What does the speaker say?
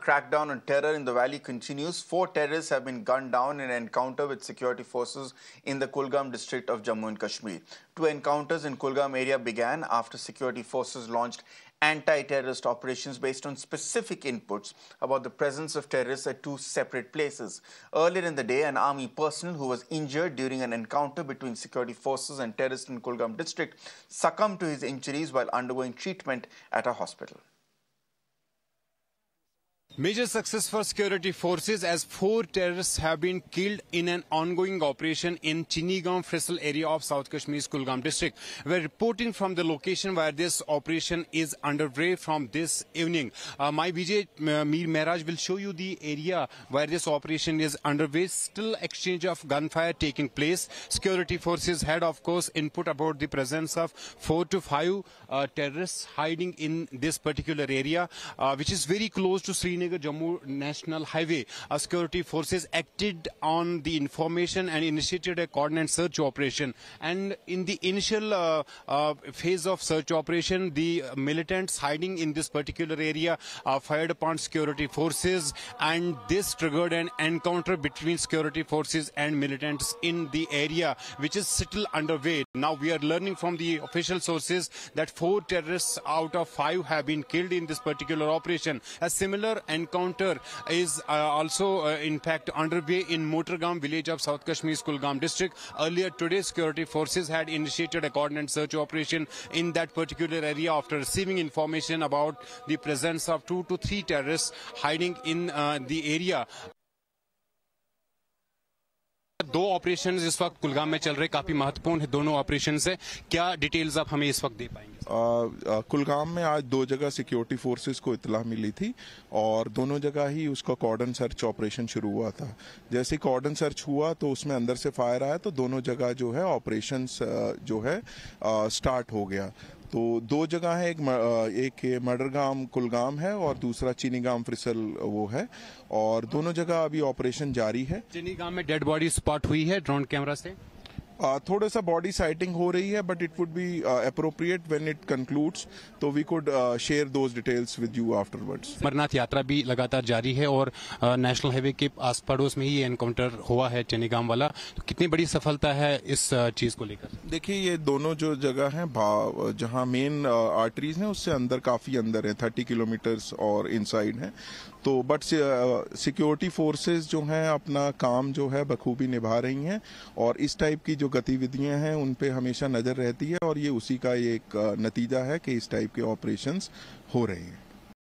crackdown on terror in the valley continues. Four terrorists have been gunned down in an encounter with security forces in the Kulgam district of Jammu and Kashmir. Two encounters in Kulgam area began after security forces launched anti-terrorist operations based on specific inputs about the presence of terrorists at two separate places. Earlier in the day, an army personnel who was injured during an encounter between security forces and terrorists in Kulgam district succumbed to his injuries while undergoing treatment at a hospital. Major success for security forces as four terrorists have been killed in an ongoing operation in Chinigam Frisal area of South Kashmir's Kulgam district. We're reporting from the location where this operation is underway from this evening. Uh, my BJ uh, Mir Mehraj will show you the area where this operation is underway. Still exchange of gunfire taking place. Security forces had of course input about the presence of four to five uh, terrorists hiding in this particular area uh, which is very close to Srinagar Jammu National Highway, our security forces acted on the information and initiated a coordinate search operation. And in the initial uh, uh, phase of search operation, the militants hiding in this particular area fired upon security forces, and this triggered an encounter between security forces and militants in the area, which is still underway. Now we are learning from the official sources that four terrorists out of five have been killed in this particular operation. A similar encounter is uh, also, uh, in fact, underway in Motorgam village of South Kashmir's Kulgam district. Earlier today, security forces had initiated a coordinated search operation in that particular area after receiving information about the presence of two to three terrorists hiding in uh, the area. दो operation इस वक्त कुलगाम में चल रहे काफी महत्वपूर्ण है दोनों ऑपरेशन है क्या डिटेल्स आप हमें इस वक्त दे पाएंगे कुलगाम में आज दो जगह सिक्योरिटी फोर्सेस को इतला मिली थी और दोनों जगह ही उसका कॉर्डन सर्च ऑपरेशन शुरू हुआ था जैसे कॉर्डन सर्च हुआ तो उसमें अंदर से फायर आया तो दोनों जगह जो है ऑपरेशन जो है आ, स्टार्ट हो गया तो दो जगह है एक एक मर्डरगाम कुलगाम है और दूसरा चीनीगाम फ्रिसल वो है और दोनों जगह अभी ऑपरेशन जारी है चीनीगाम में डेड बॉडी स्पॉट हुई है ड्रोन कैमरा से थोड़ा सा बॉडी साइटिंग हो रही है but it would be appropriate when it concludes तो we could share those details with you afterwards Amarnath Yatra भी लगातार जारी है और नेशनल हाईवे के आस पड़ोस में ही एनकाउंटर हुआ है चेनीगाम वाला तो कितनी बड़ी सफलता है इस चीज को लेकर देखिए ये दोनों जो जगह है जहाँ मेन आर्टरीज है उससे अंदर काफी अंदर है थर्टी किलोमीटर्स और साइड है तो बट सिक्योरिटी फोर्सेज जो हैं अपना काम जो है बखूबी निभा रही हैं और इस टाइप की जो गतिविधियां हैं उन पर हमेशा नज़र रहती है और ये उसी का एक नतीजा है कि इस टाइप के ऑपरेशंस हो रहे हैं